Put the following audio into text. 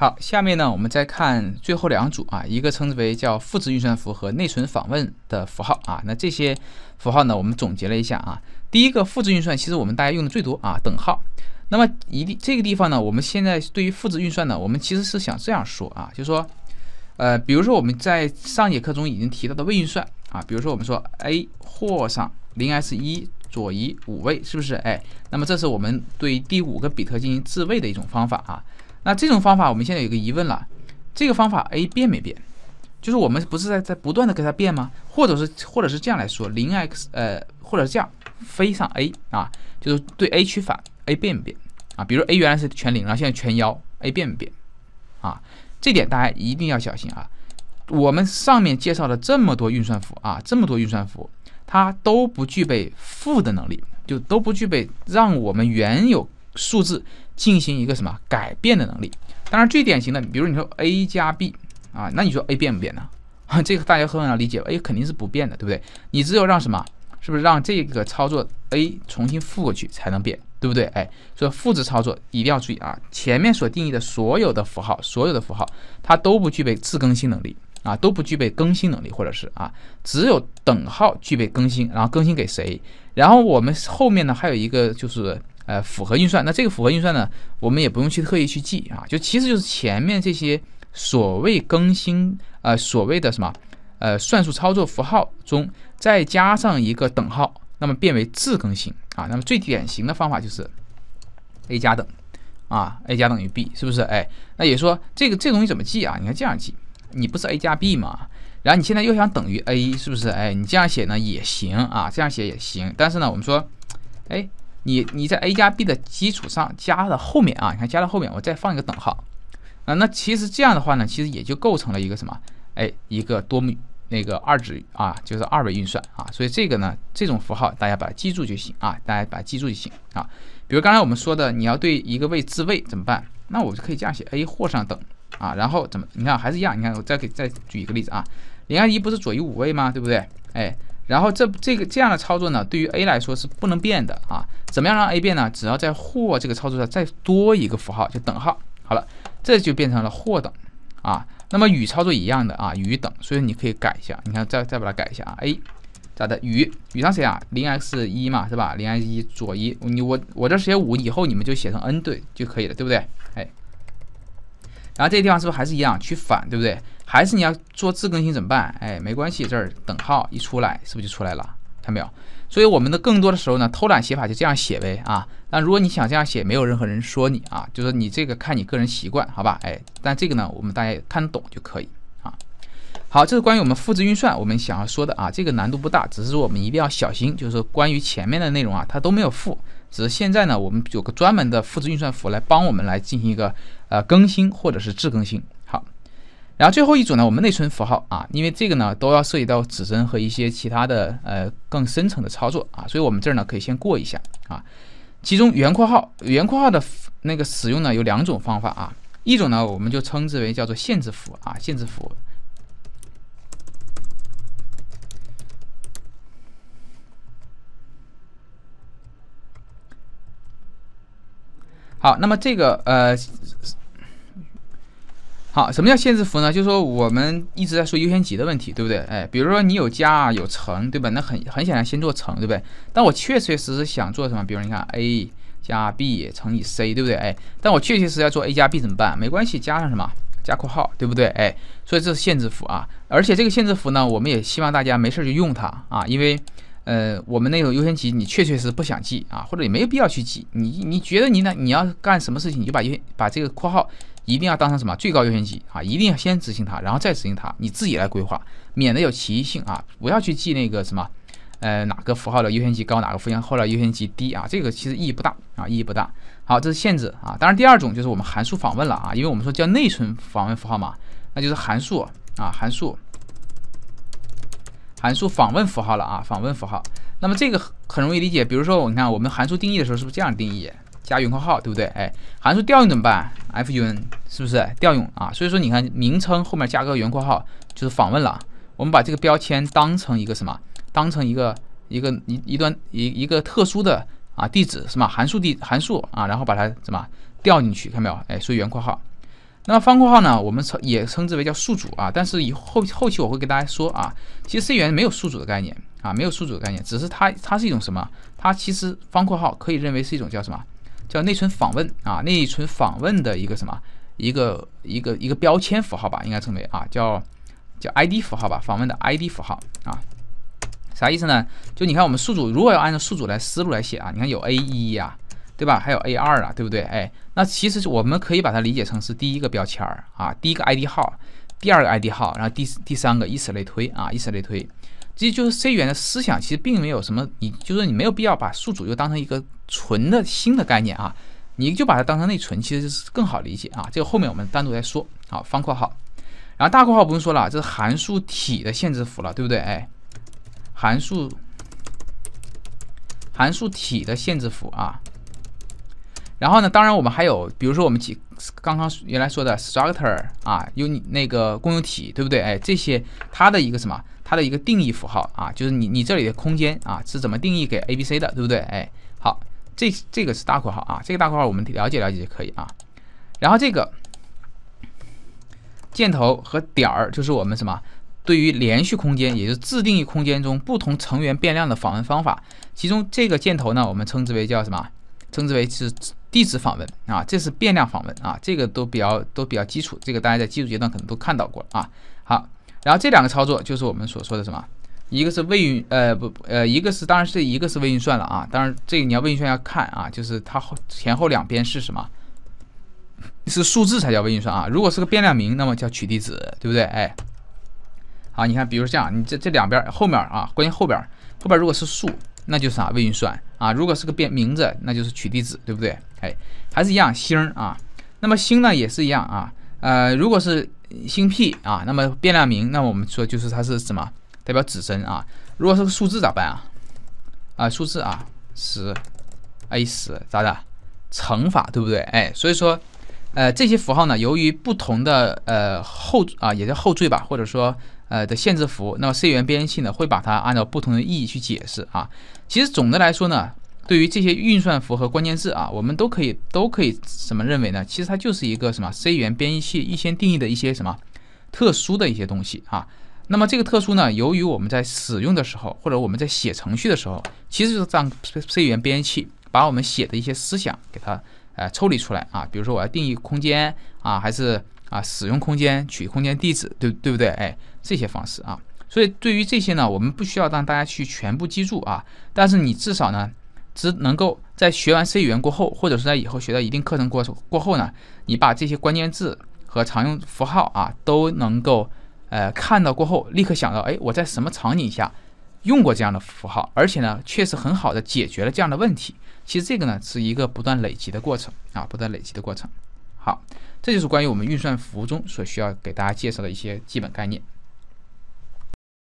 好，下面呢，我们再看最后两组啊，一个称之为叫复制运算符和内存访问的符号啊。那这些符号呢，我们总结了一下啊。第一个复制运算，其实我们大家用的最多啊，等号。那么一定这个地方呢，我们现在对于复制运算呢，我们其实是想这样说啊，就是说，呃，比如说我们在上节课中已经提到的位运算啊，比如说我们说 A 或上零 S 一左移五位，是不是？哎，那么这是我们对第五个比特进行置位的一种方法啊。那这种方法我们现在有个疑问了，这个方法 A 变没变？就是我们不是在在不断的给它变吗？或者是或者是这样来说，零 x 呃，或者是这样，飞上 A 啊，就是对 A 取反，A 变没变啊？比如 A 原来是全零，然后现在全幺，A 变没变啊？这点大家一定要小心啊！我们上面介绍了这么多运算符啊，这么多运算符，它都不具备负的能力，就都不具备让我们原有。数字进行一个什么改变的能力？当然最典型的，比如你说 a 加 b 啊，那你说 a 变不变呢？这个大家很好理解，a 肯定是不变的，对不对？你只有让什么，是不是让这个操作 a 重新复过去才能变，对不对？哎，所以复制操作一定要注意啊！前面所定义的所有的符号，所有的符号它都不具备自更新能力啊，都不具备更新能力，或者是啊，只有等号具备更新，然后更新给谁？然后我们后面呢还有一个就是。呃，符合运算，那这个符合运算呢，我们也不用去特意去记啊，就其实就是前面这些所谓更新，呃，所谓的什么，呃，算术操作符号中再加上一个等号，那么变为自更新啊。那么最典型的方法就是 a 加等啊，a 加等于 b，是不是？哎，那也说这个这东西怎么记啊？你看这样记，你不是 a 加 b 吗？然后你现在又想等于 a，是不是？哎，你这样写呢也行啊，这样写也行。但是呢，我们说，哎。你你在 a 加 b 的基础上加了后面啊，你看加到后面我再放一个等号啊，那其实这样的话呢，其实也就构成了一个什么？哎，一个多那个二指啊，就是二维运算啊。所以这个呢，这种符号大家把它记住就行啊，大家把它记住就行啊。比如刚才我们说的，你要对一个位置位怎么办？那我就可以这样写 a 或上等啊，然后怎么？你看还是一样，你看我再给再举一个例子啊，零二一不是左移五位吗？对不对？哎。然后这这个这样的操作呢，对于 A 来说是不能变的啊。怎么样让 A 变呢？只要在或这个操作上再多一个符号，就等号。好了，这就变成了或等啊。那么与操作一样的啊，与等。所以你可以改一下，你看再再把它改一下啊。A 咋的？与与上谁啊？零 x 一嘛是吧？零 x 一左一，你我我这写五，以后你们就写成 n 对就可以了，对不对？哎。然后这地方是不是还是一样取反，对不对？还是你要做自更新怎么办？哎，没关系，这儿等号一出来，是不是就出来了？看到没有？所以我们的更多的时候呢，偷懒写法就这样写呗啊。那如果你想这样写，没有任何人说你啊，就是你这个看你个人习惯，好吧？哎，但这个呢，我们大家看得懂就可以啊。好，这是关于我们复制运算我们想要说的啊。这个难度不大，只是说我们一定要小心，就是关于前面的内容啊，它都没有复，只是现在呢，我们有个专门的复制运算符来帮我们来进行一个呃更新或者是自更新。然后最后一组呢，我们内存符号啊，因为这个呢都要涉及到指针和一些其他的呃更深层的操作啊，所以我们这儿呢可以先过一下啊。其中圆括号，圆括号的那个使用呢有两种方法啊，一种呢我们就称之为叫做限制符啊，限制符。好，那么这个呃。好，什么叫限制符呢？就是说我们一直在说优先级的问题，对不对？哎，比如说你有加有乘，对吧？那很很显然先做乘，对不对？但我确确实实想做什么？比如你看 a 加 b 乘以 c，对不对？哎，但我确确实实要做 a 加 b 怎么办？没关系，加上什么？加括号，对不对？哎，所以这是限制符啊。而且这个限制符呢，我们也希望大家没事就用它啊，因为。呃，我们那种优先级你确确实不想记啊，或者也没必要去记。你你觉得你呢？你要干什么事情，你就把优把这个括号一定要当成什么最高优先级啊，一定要先执行它，然后再执行它，你自己来规划，免得有歧义性啊。不要去记那个什么，呃，哪个符号的优先级高，哪个符号的优先级低啊。这个其实意义不大啊，意义不大。好，这是限制啊。当然，第二种就是我们函数访问了啊，因为我们说叫内存访问符号嘛，那就是函数啊，函数。函数访问符号了啊，访问符号。那么这个很容易理解，比如说，你看我们函数定义的时候是不是这样定义，加圆括号，对不对？哎，函数调用怎么办？fun 是不是调用啊？所以说你看名称后面加个圆括号就是访问了。我们把这个标签当成一个什么？当成一个一个一一段一一个特殊的啊地址是吗？函数地函数啊，然后把它什么调进去，看到没有？哎，所以圆括号。那么方括号呢？我们称也称之为叫数组啊，但是以后后期我会给大家说啊，其实 C 语言没有数组的概念啊，没有数组的概念，只是它它是一种什么？它其实方括号可以认为是一种叫什么？叫内存访问啊，内存访问的一个什么一个一个一个标签符号吧，应该称为啊叫叫 I D 符号吧，访问的 I D 符号啊，啥意思呢？就你看我们数组如果要按照数组来思路来写啊，你看有 A 一呀。对吧？还有 A 二啊，对不对？哎，那其实是我们可以把它理解成是第一个标签儿啊，第一个 ID 号，第二个 ID 号，然后第第三个，以此类推啊，以此类推，这就是 C 语言的思想。其实并没有什么，你就是你没有必要把数组又当成一个纯的新的概念啊，你就把它当成内存，其实是更好理解啊。这个后面我们单独再说啊。方括号，然后大括号不用说了，这是函数体的限制符了，对不对？哎，函数函数体的限制符啊。然后呢？当然，我们还有，比如说我们几刚刚原来说的 structure 啊，有那个公有体，对不对？哎，这些它的一个什么，它的一个定义符号啊，就是你你这里的空间啊是怎么定义给 A、B、C 的，对不对？哎，好，这这个是大括号啊，这个大括号我们了解了解就可以啊。然后这个箭头和点儿就是我们什么对于连续空间，也就是自定义空间中不同成员变量的访问方法，其中这个箭头呢，我们称之为叫什么？称之为是。地址访问啊，这是变量访问啊，这个都比较都比较基础，这个大家在基础阶段可能都看到过啊。好，然后这两个操作就是我们所说的什么？一个是未运呃不呃一个是当然是一个是未运算了啊。当然这个你要未运算要看啊，就是它后前后两边是什么？是数字才叫未运算啊，如果是个变量名，那么叫取地址，对不对？哎，好，你看，比如这样，你这这两边后面啊，关键后边后边如果是数，那就是啥未运算。啊，如果是个变名字，那就是取地址，对不对？哎，还是一样星儿啊。那么星呢也是一样啊。呃，如果是星 p 啊，那么变量名，那我们说就是它是什么代表指针啊。如果是个数字咋办啊？啊，数字啊，十，a 十咋的？乘法对不对？哎，所以说。呃，这些符号呢，由于不同的呃后啊，也叫后缀吧，或者说呃的限制符，那么 C 语言编译器呢，会把它按照不同的意义去解释啊。其实总的来说呢，对于这些运算符和关键字啊，我们都可以都可以什么认为呢？其实它就是一个什么 C 语言编译器预先定义的一些什么特殊的一些东西啊。那么这个特殊呢，由于我们在使用的时候，或者我们在写程序的时候，其实就是让 C 语言编译器把我们写的一些思想给它。哎，抽离出来啊，比如说我要定义空间啊，还是啊使用空间取空间地址，对对不对？哎，这些方式啊，所以对于这些呢，我们不需要让大家去全部记住啊，但是你至少呢，只能够在学完 C 语言过后，或者是在以后学到一定课程过过后呢，你把这些关键字和常用符号啊，都能够呃看到过后，立刻想到，哎，我在什么场景下。用过这样的符号，而且呢，确实很好的解决了这样的问题。其实这个呢，是一个不断累积的过程啊，不断累积的过程。好，这就是关于我们运算符中所需要给大家介绍的一些基本概念。